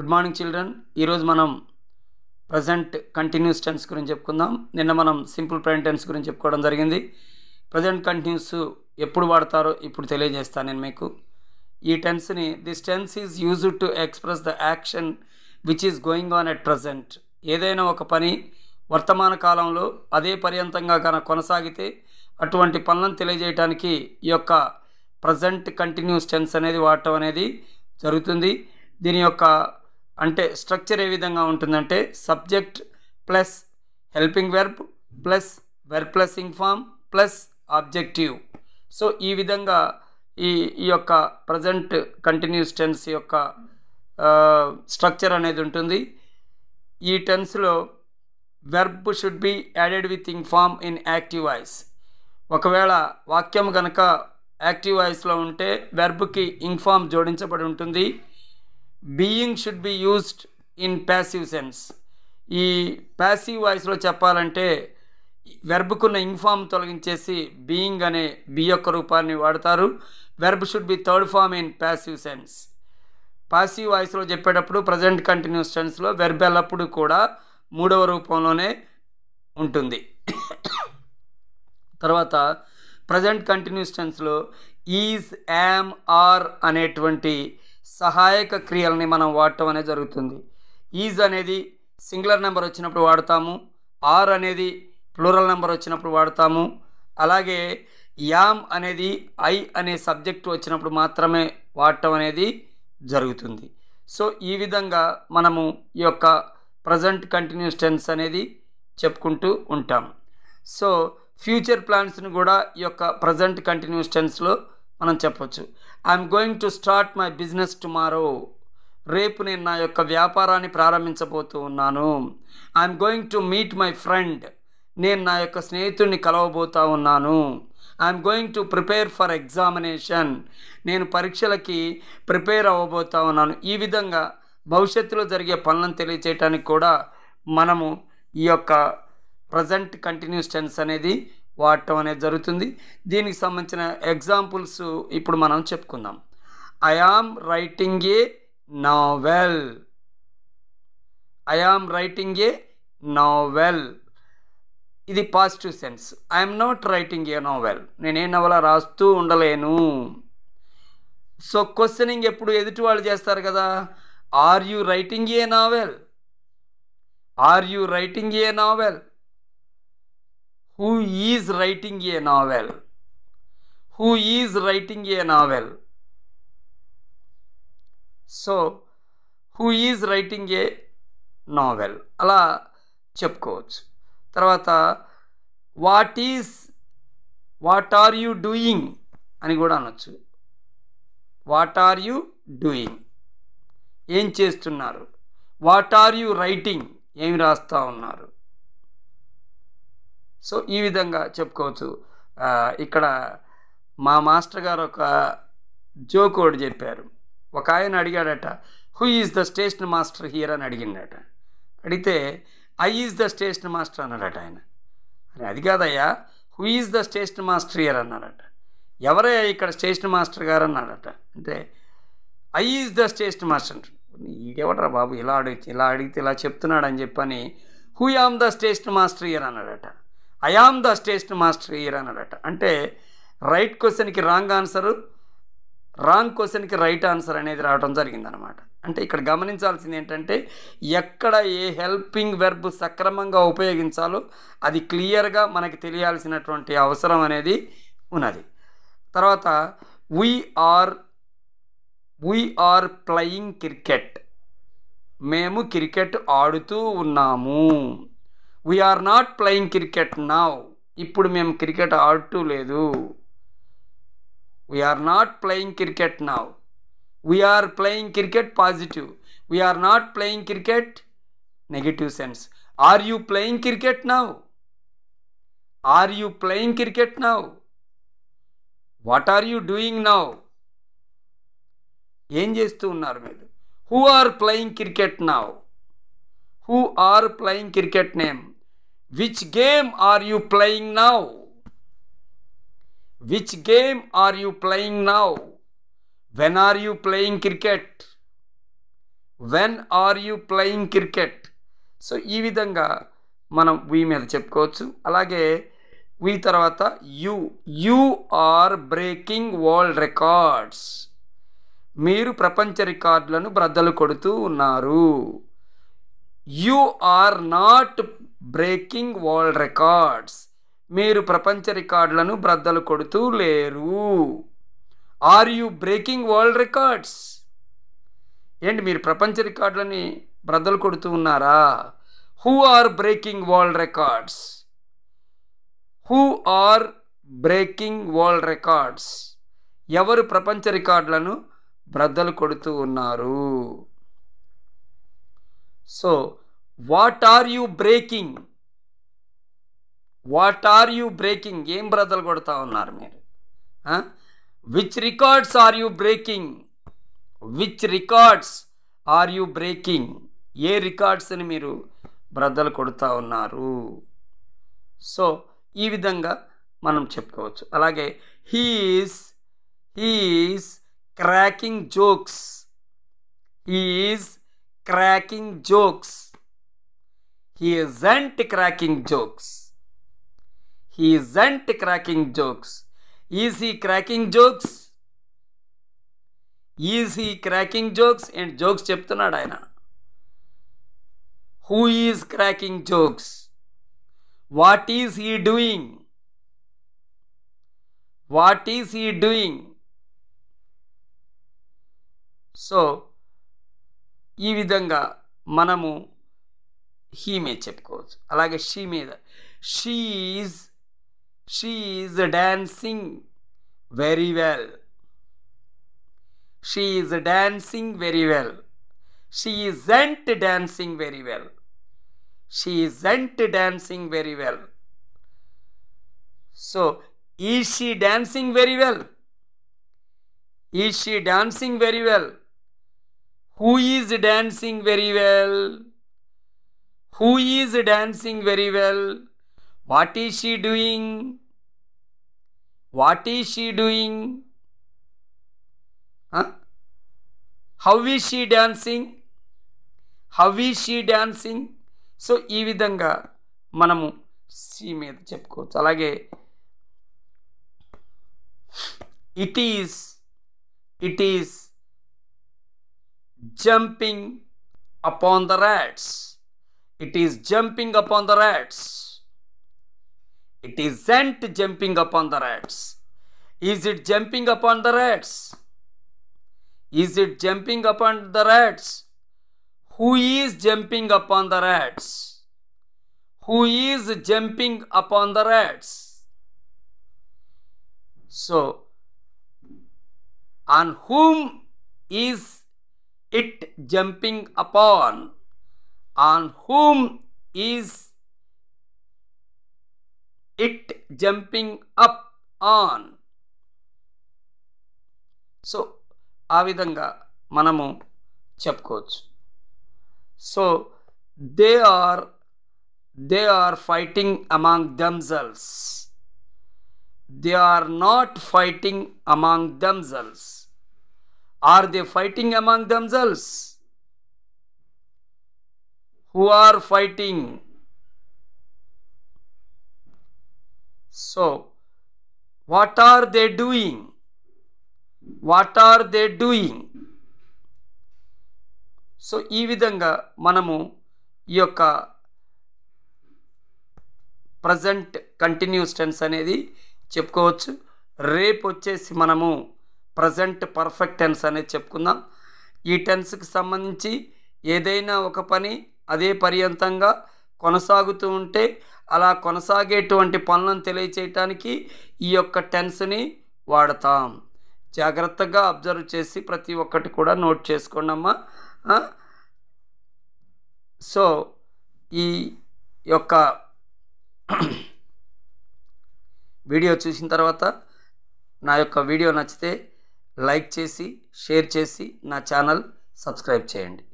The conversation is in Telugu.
గుడ్ మార్నింగ్ చిల్డ్రన్ ఈరోజు మనం ప్రజెంట్ కంటిన్యూస్ టెన్స్ గురించి చెప్పుకుందాం నిన్న మనం సింపుల్ ప్రజెంట్ టెన్స్ గురించి చెప్పుకోవడం జరిగింది ప్రజెంట్ కంటిన్యూస్ ఎప్పుడు వాడతారో ఇప్పుడు తెలియజేస్తాను నేను మీకు ఈ టెన్స్ని this tense is used to express the action which is going on at present ఏదైనా ఒక పని వర్తమాన కాలంలో అదే పర్యంతంగా కన కొనసాగితే అటువంటి పనులను తెలియజేయడానికి ఈ యొక్క ప్రజెంట్ కంటిన్యూస్ టెన్స్ అనేది వాడటం అనేది జరుగుతుంది దీని యొక్క అంటే స్ట్రక్చర్ ఏ విధంగా ఉంటుందంటే subject plus helping verb plus verb plus ing form plus objective so ఈ విధంగా ఈ ఈ యొక్క ప్రజెంట్ కంటిన్యూస్ టెన్స్ యొక్క స్ట్రక్చర్ అనేది ఉంటుంది ఈ టెన్స్లో verb should be added with ing form in active voice ఒకవేళ వాక్యం కనుక యాక్టివ్ వాయిస్లో ఉంటే వెర్బ్కి ఇన్ఫామ్ జోడించబడి ఉంటుంది being should be used in passive sense ఈ ప్యాసివ్ వాయిస్లో చెప్పాలంటే వెర్బ్కున్న ఇన్ఫామ్ తొలగించేసి బీయింగ్ అనే బి యొక్క రూపాన్ని వాడతారు verb should be third form in passive sense passive వాయిస్లో చెప్పేటప్పుడు ప్రజెంట్ కంటిన్యూస్ టెన్స్లో వెర్బ్ ఎల్లప్పుడూ కూడా మూడవ రూపంలోనే ఉంటుంది తర్వాత ప్రజెంట్ కంటిన్యూస్ టెన్స్లో ఈజ్ యామ్ ఆర్ అనేటువంటి సహాయక క్రియల్ని మనం వాడటం అనేది జరుగుతుంది ఈజ్ అనేది సింగులర్ నెంబర్ వచ్చినప్పుడు వాడతాము ఆర్ అనేది ప్లూరల్ నెంబర్ వచ్చినప్పుడు వాడతాము అలాగే యామ్ అనేది ఐ అనే సబ్జెక్ట్ వచ్చినప్పుడు మాత్రమే వాడటం అనేది జరుగుతుంది సో ఈ విధంగా మనము ఈ యొక్క ప్రజెంట్ కంటిన్యూస్ టెన్స్ అనేది చెప్పుకుంటూ ఉంటాం సో ఫ్యూచర్ ప్లాన్స్ని కూడా ఈ యొక్క ప్రజెంట్ కంటిన్యూస్ టెన్స్లో మనం చెప్పొచ్చు I'm going to start my business tomorrow రేపు నేను నా యొక్క వ్యాపారాన్ని ప్రారంభించబోతూ ఉన్నాను I'm going to meet my friend నేను నా యొక్క స్నేహితుడిని కలవబోతా ఉన్నాను I'm going to prepare for examination నేను పరీక్షలకి ప్రిపేర్ అవ్వబోతా ఉన్నాను ఈ విధంగా భవిష్యత్తులో జరిగే పనులను తెలియచేయటానికి కూడా మనము ఈ యొక్క ప్రజెంట్ కంటిన్యూస్ టెన్స్ అనేది వాడటం అనేది జరుగుతుంది దీనికి సంబంధించిన ఎగ్జాంపుల్స్ ఇప్పుడు మనం చెప్పుకుందాం I am writing a novel I am writing a novel ఇది positive sense I'm not writing a novel నేనే నవల రాస్తూ ఉండలేను సో క్వశ్చనింగ్ ఎప్పుడు ఎదుటి వాళ్ళు చేస్తారు కదా are you writing a novel are you writing a novel who is writing a novel who is writing a novel so who is writing a novel అలా చెప్పుకోవచ్చు తర్వాత what is what are you doing అని కూడా అనొచ్చు వాట్ ఆర్ యూ డూయింగ్ ఏం చేస్తున్నారు వాట్ ఆర్ యూ రైటింగ్ ఏమి రాస్తూ ఉన్నారు సో ఈ విధంగా చెప్పుకోవచ్చు ఇక్కడ మా మాస్టర్ గారు ఒక జోక్ ఒకటి చెప్పారు ఒక ఆయన అడిగాడట who is the station master here అని అడిగిందట అడిగితే I is the station master అన్నాడట ఆయన అది కాదయ్యా who is the station master here అన్నాడట ఎవరయ్యా ఇక్కడ స్టేషన్ మాస్టర్ గారు అన్నాడట అంటే I is the station master ఈడెవడరా బాబు ఇలా అడిగితే ఇలా అడిగితే ఇలా చెప్తున్నాడని చెప్పని who am the station master here అన్నాడట I am the station master here అన్నాడట అంటే రైట్ క్వశ్చన్కి రాంగ్ ఆన్సరు రాంగ్ క్వశ్చన్కి రైట్ ఆన్సర్ అనేది రావడం జరిగిందనమాట అంటే ఇక్కడ గమనించాల్సింది ఏంటంటే ఎక్కడ ఏ హెల్పింగ్ వెర్బ్ సక్రమంగా ఉపయోగించాలో అది క్లియర్గా మనకి తెలియాల్సినటువంటి అవసరం అనేది ఉన్నది తర్వాత వీఆర్ వీఆర్ ప్లయింగ్ క్రికెట్ మేము క్రికెట్ ఆడుతూ ఉన్నాము we are not playing cricket now ఇప్పుడు మేము క్రికెట్ ఆడుతూ లేదు we are not playing cricket now we are playing cricket positive we are not playing cricket negative sense are you playing cricket now are you playing cricket now what are you doing now ఏం చేస్తూ ఉన్నారు మీరు who are playing cricket now who are playing cricket name which game are you playing now which game are you playing now when are you playing cricket when are you playing cricket so ఈ విధంగా మనం వీ మీద చెప్పుకోవచ్చు అలాగే వీ తర్వాత you you are breaking world records మీరు ప్రపంచ రికార్డులను బ్రద్దలు కొడుతూ ఉన్నారు you are not breaking world records మీరు ప్రపంచ రికార్డులను బ్రద్దలు కొడుతూ లేరు are you breaking world records ఏంటి మీరు ప్రపంచ రికార్డులని బ్రద్దలు కొడుతూ ఉన్నారా who are breaking world records who are breaking world records ఎవరు ప్రపంచ రికార్డులను బ్రద్దలు కొడుతూ ఉన్నారు so what are you breaking what are you breaking ఏం బ్రదలు కొడతా ఉన్నారు మీరు which records are you breaking which records are you breaking a రికార్డ్స్ని మీరు బ్రదలు కొడుతూ ఉన్నారు సో ఈ విధంగా మనం చెప్పుకోవచ్చు అలాగే he is he is cracking jokes he is cracking jokes he isn't cracking jokes he isn't cracking jokes is he cracking jokes is he cracking jokes and jokes చెప్తున్నాడు ఆయన who is cracking jokes what is he doing what is he doing so ఈ విధంగా మనము హీ మీద చెప్పుకోవచ్చు అలాగే షీ మీద she is she is dancing very well she is dancing very well she isn't dancing very well she isn't dancing very well so is she dancing very well is she dancing very well who is dancing very well who is dancing very well what is she doing what is she doing how is she dancing how is she dancing so ఈ విధంగా మనము సీ మీద చెప్పుకోవచ్చు అలాగే it is it is jumping upon the rats It is jumping upon the rats. It isn't jumping upon the rats. Is it jumping upon the rats? Is it jumping upon the rats? Who is jumping upon the rats? Who is jumping upon the rats? So, on whom is it jumping upon? on whom is it jumping up on సో ఆ విధంగా మనము చెప్పుకోవచ్చు so they are they are fighting among themselves they are not fighting among themselves are they fighting among themselves who are fighting so what are they doing what are they doing so ఈ విధంగా మనము ఈ యొక్క ప్రజెంట్ కంటిన్యూస్ టెన్స్ అనేది చెప్పుకోవచ్చు రేపు వచ్చేసి మనము ప్రజెంట్ పర్ఫెక్ట్ టెన్స్ అనేది చెప్పుకుందాం ఈ టెన్స్కి సంబంధించి ఏదైనా ఒక పని అదే పర్యంతంగా కొనసాగుతూ ఉంటే అలా కొనసాగేటువంటి పనులను తెలియచేయటానికి ఈ యొక్క టెన్స్ని వాడతాం జాగ్రత్తగా అబ్జర్వ్ చేసి ప్రతి ఒక్కటి కూడా నోట్ చేసుకోండి సో ఈ యొక్క వీడియో చూసిన తర్వాత నా యొక్క వీడియో నచ్చితే లైక్ చేసి షేర్ చేసి నా ఛానల్ సబ్స్క్రైబ్ చేయండి